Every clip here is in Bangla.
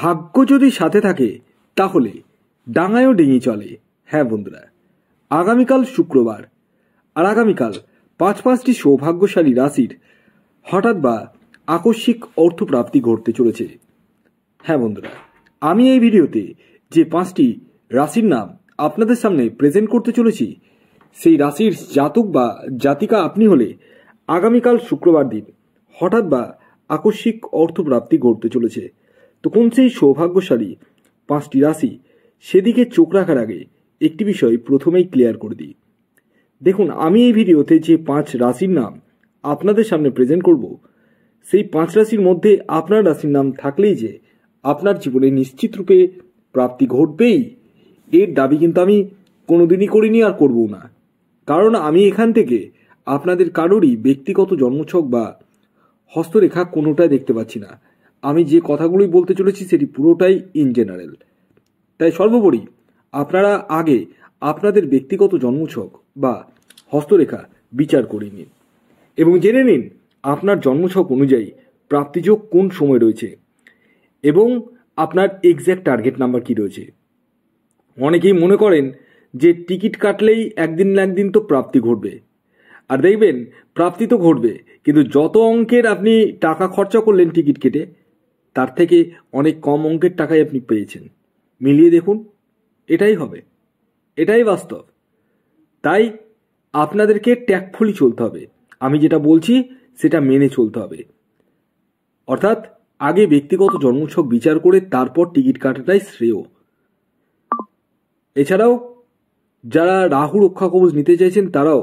ভাগ্য যদি সাথে থাকে তাহলে ডাঙায়ও ডেঙে চলে হ্যাঁ বন্ধুরা আগামীকাল শুক্রবার আর আগামীকাল পাঁচ পাঁচটি সৌভাগ্যশালী রাশির হঠাৎ বা আকস্মিক অর্থপ্রাপ্তি ঘটতে চলেছে হ্যাঁ বন্ধুরা আমি এই ভিডিওতে যে পাঁচটি রাশির নাম আপনাদের সামনে প্রেজেন্ট করতে চলেছি সেই রাশির জাতক বা জাতিকা আপনি হলে আগামীকাল শুক্রবার দিন হঠাৎ বা আকস্মিক অর্থপ্রাপ্তি ঘটতে চলেছে তখন সেই সৌভাগ্যশালী পাঁচটি রাশি সেদিকে চোখ রাখার আগে একটি বিষয় প্রথমেই ক্লিয়ার করে দিই দেখুন আমি এই ভিডিওতে যে পাঁচ রাশির নাম আপনাদের সামনে প্রেজেন্ট করব সেই পাঁচ রাশির মধ্যে আপনার রাশির নাম থাকলেই যে আপনার জীবনে নিশ্চিত রূপে প্রাপ্তি ঘটবেই এর দাবি কিন্তু আমি কোনোদিনই করিনি আর করবও না কারণ আমি এখান থেকে আপনাদের কারোরই ব্যক্তিগত জন্মছক বা হস্তরেখা কোনোটাই দেখতে পাচ্ছি না আমি যে কথাগুলোই বলতে চলেছি সেটি পুরোটাই ইন জেনারেল তাই সর্বোপরি আপনারা আগে আপনাদের ব্যক্তিগত জন্মছক বা হস্তরেখা বিচার করে নিন এবং জেনে নিন আপনার জন্মছক অনুযায়ী প্রাপ্তিযোগ কোন সময় রয়েছে এবং আপনার এক্স্যাক্ট টার্গেট নাম্বার কি রয়েছে অনেকেই মনে করেন যে টিকিট কাটলেই একদিন না একদিন তো প্রাপ্তি ঘটবে আর দেখবেন প্রাপ্তি তো ঘটবে কিন্তু যত অঙ্কের আপনি টাকা খরচা করলেন টিকিট কেটে তার থেকে অনেক কম অঙ্কের টাকাই আপনি পেয়েছেন মিলিয়ে দেখুন এটাই হবে এটাই বাস্তব তাই আপনাদেরকে ট্যাকফুলি চলতে হবে আমি যেটা বলছি সেটা মেনে চলতে হবে অর্থাৎ আগে ব্যক্তিগত জন্মোৎসব বিচার করে তারপর টিকিট কাটাটাই শ্রেয় এছাড়াও যারা রাহু রক্ষা কবচ নিতে চাইছেন তারাও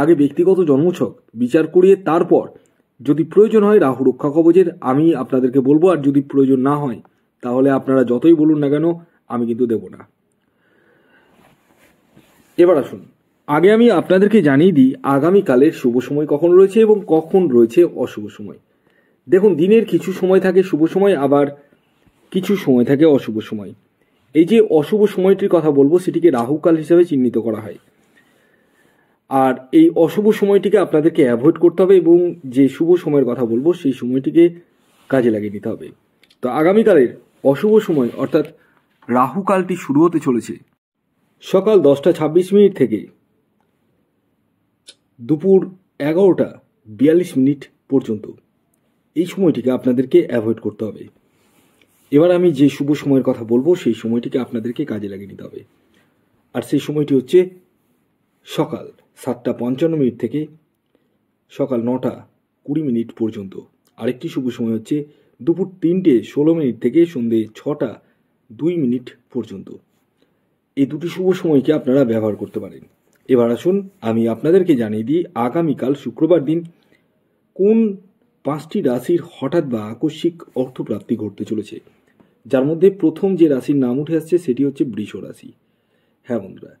আগে ব্যক্তিগত জন্মছক বিচার করিয়ে তারপর যদি প্রয়োজন হয় রাহু রক্ষা কবচের আমি আপনাদেরকে বলবো আর যদি প্রয়োজন না হয় তাহলে আপনারা যতই বলুন না কেন আমি কিন্তু দেব না এবার আসুন আগে আমি আপনাদেরকে জানিয়ে দিই আগামীকালের শুভ সময় কখন রয়েছে এবং কখন রয়েছে অশুভ সময় দেখুন দিনের কিছু সময় থাকে শুভ সময় আবার কিছু সময় থাকে অশুভ সময় এই যে অশুভ সময়টির কথা বলবো সেটিকে রাহুকাল হিসেবে চিহ্নিত করা হয় আর এই অশুভ সময়টিকে আপনাদেরকে অ্যাভয়েড করতে হবে এবং যে শুভ সময়ের কথা বলবো সেই সময়টিকে কাজে লাগিয়ে নিতে হবে তো আগামীকালের অশুভ সময় অর্থাৎ রাহুকালটি শুরু হতে চলেছে সকাল দশটা ছাব্বিশ মিনিট থেকে দুপুর এগারোটা বিয়াল্লিশ মিনিট পর্যন্ত এই সময়টিকে আপনাদেরকে অ্যাভয়েড করতে হবে এবার আমি যে শুভ সময়ের কথা বলবো সেই সময়টিকে আপনাদেরকে কাজে লাগিয়ে নিতে হবে আর সেই সময়টি হচ্ছে সকাল সাতটা পঞ্চান্ন মিনিট থেকে সকাল নটা কুড়ি মিনিট পর্যন্ত আরেকটি শুভ সময় হচ্ছে দুপুর তিনটে ষোলো মিনিট থেকে সন্ধে ছটা দুই মিনিট পর্যন্ত এই দুটি শুভ সময়কে আপনারা ব্যবহার করতে পারেন এবার আসুন আমি আপনাদেরকে জানিয়ে দিই আগামীকাল শুক্রবার দিন কোন পাঁচটি রাশির হঠাৎ বা আকস্মিক অর্থপ্রাপ্তি ঘটতে চলেছে যার মধ্যে প্রথম যে রাশির নাম উঠে আসছে সেটি হচ্ছে বৃষ রাশি হ্যাঁ বন্ধুরা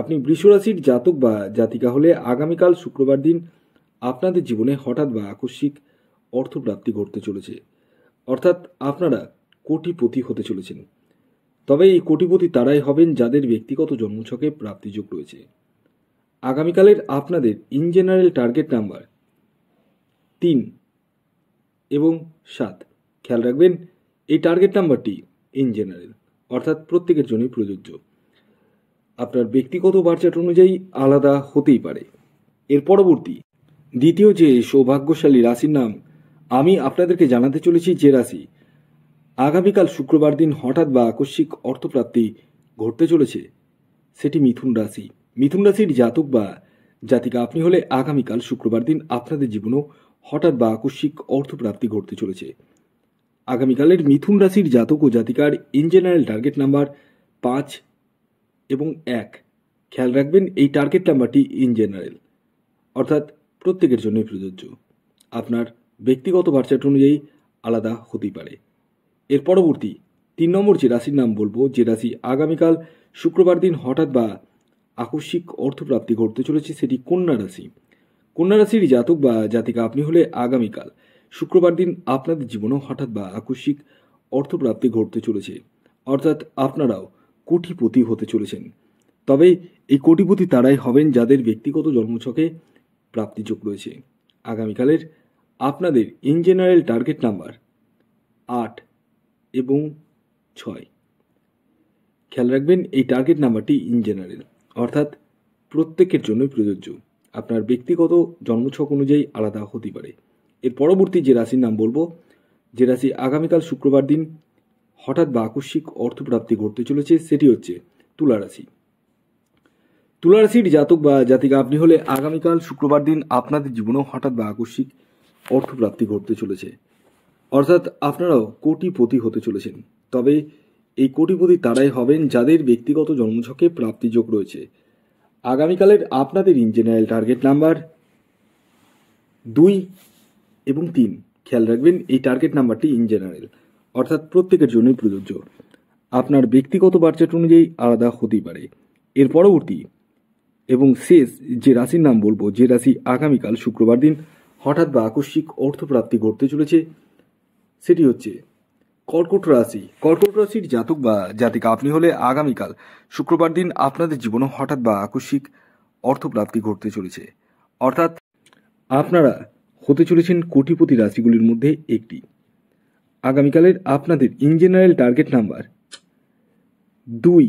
আপনি বৃষরাশির জাতক বা জাতিকা হলে আগামীকাল শুক্রবার দিন আপনাদের জীবনে হঠাৎ বা আকস্মিক অর্থপ্রাপ্তি ঘটতে চলেছে অর্থাৎ আপনারা কোটিপতি হতে চলেছেন তবে এই কোটিপতি তারাই হবেন যাদের ব্যক্তিগত জন্মছকে প্রাপ্তিযোগ রয়েছে আগামীকালের আপনাদের ইন জেনারেল টার্গেট নাম্বার তিন এবং সাত খেয়াল রাখবেন এই টার্গেট নাম্বারটি ইন জেনারেল অর্থাৎ প্রত্যেকের জন্যই প্রযোজ্য আপনার ব্যক্তিগত বার্চাট অনুযায়ী আলাদা হতেই পারে এর পরবর্তী দ্বিতীয় যে সৌভাগ্যশালী রাশির নাম আমি আপনাদেরকে জানাতে চলেছি যে রাশি আগামীকাল শুক্রবার দিন হঠাৎ বা আকস্মিক অর্থপ্রাপ্তি ঘটতে চলেছে সেটি মিথুন রাশি মিথুন রাশির জাতক বা জাতিকা আপনি হলে আগামীকাল শুক্রবার দিন আপনাদের জীবনেও হঠাৎ বা আকস্মিক অর্থপ্রাপ্তি ঘটতে চলেছে আগামীকালের মিথুন রাশির জাতক ও জাতিকার ইন জেনারেল টার্গেট নাম্বার পাঁচ এবং এক খেয়াল রাখবেন এই টার্গেট নাম্বারটি ইন জেনারেল অর্থাৎ প্রত্যেকের জন্যই প্রযোজ্য আপনার ব্যক্তিগত বার্চাট অনুযায়ী আলাদা হতেই পারে এর পরবর্তী তিন নম্বর যে রাশির নাম বলবো যে রাশি আগামীকাল শুক্রবার দিন হঠাৎ বা আকস্মিক অর্থপ্রাপ্তি ঘটতে চলেছে সেটি কন্যা রাশি কন্যা রাশির জাতক বা জাতিকা আপনি হলে আগামীকাল শুক্রবার দিন আপনাদের জীবনেও হঠাৎ বা আকস্মিক অর্থপ্রাপ্তি ঘটতে চলেছে অর্থাৎ আপনারাও কোটিপতি হতে চলেছেন তবে এই কোটিপতি তারাই হবেন যাদের ব্যক্তিগত জন্মছকে প্রাপ্তিযোগ রয়েছে আগামীকালের আপনাদের ইন জেনারেল টার্গেট নাম্বার আট এবং ছয় খেয়াল রাখবেন এই টার্গেট নাম্বারটি ইন জেনারেল অর্থাৎ প্রত্যেকের জন্যই প্রযোজ্য আপনার ব্যক্তিগত জন্মছক অনুযায়ী আলাদা হতে পারে এর পরবর্তী যে রাশির নাম বলবো যে রাশি আগামীকাল শুক্রবার দিন হঠাৎ বা আকস্মিক অর্থপ্রাপ্তি ঘটতে চলেছে সেটি হচ্ছে তুলারাশি তুলারাশির জাতক বা জাতিকা আপনি হলে আগামীকাল শুক্রবার দিন আপনাদের জীবনেও হঠাৎ বা আকস্মিক অর্থপ্রাপ্তি ঘটতে চলেছে অর্থাৎ আপনারাও কোটিপতি হতে চলেছেন তবে এই কোটিপতি তারাই হবেন যাদের ব্যক্তিগত জন্মছকে প্রাপ্তিযোগ রয়েছে আগামীকালের আপনাদের ইন জেনারেল টার্গেট নাম্বার দুই এবং তিন খেয়াল রাখবেন এই টার্গেট নাম্বারটি ইন জেনারেল অর্থাৎ প্রত্যেকের জন্যই প্রযোজ্য আপনার ব্যক্তিগত বার্চেট অনুযায়ী আলাদা হতেই পারে এর পরবর্তী এবং শেষ যে রাশির নাম বলবো যে রাশি আগামীকাল শুক্রবার দিন হঠাৎ বা আকস্মিক অর্থপ্রাপ্তি ঘটতে চলেছে সেটি হচ্ছে কর্কট রাশি কর্কট রাশির জাতক বা জাতিকা আপনি হলে আগামীকাল শুক্রবার দিন আপনাদের জীবনে হঠাৎ বা আকস্মিক অর্থপ্রাপ্তি ঘটতে চলেছে অর্থাৎ আপনারা হতে চলেছেন কোটিপতি রাশিগুলির মধ্যে একটি আগামীকালের আপনাদের ইন জেনারেল টার্গেট নাম্বার দুই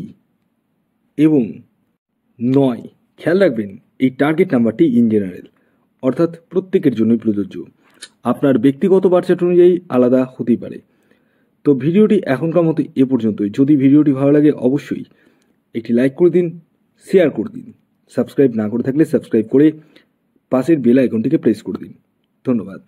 এবং নয় খেয়াল রাখবেন এই টার্গেট নাম্বারটি ইন জেনারেল অর্থাৎ প্রত্যেকের জন্যই প্রযোজ্য আপনার ব্যক্তিগত বার্চাট অনুযায়ী আলাদা হতেই পারে তো ভিডিওটি এখনকার মতো এ পর্যন্তই যদি ভিডিওটি ভালো লাগে অবশ্যই একটি লাইক করে দিন শেয়ার করে দিন সাবস্ক্রাইব না করে থাকলে সাবস্ক্রাইব করে পাশের বেল আইকনটিকে প্রেস করে দিন ধন্যবাদ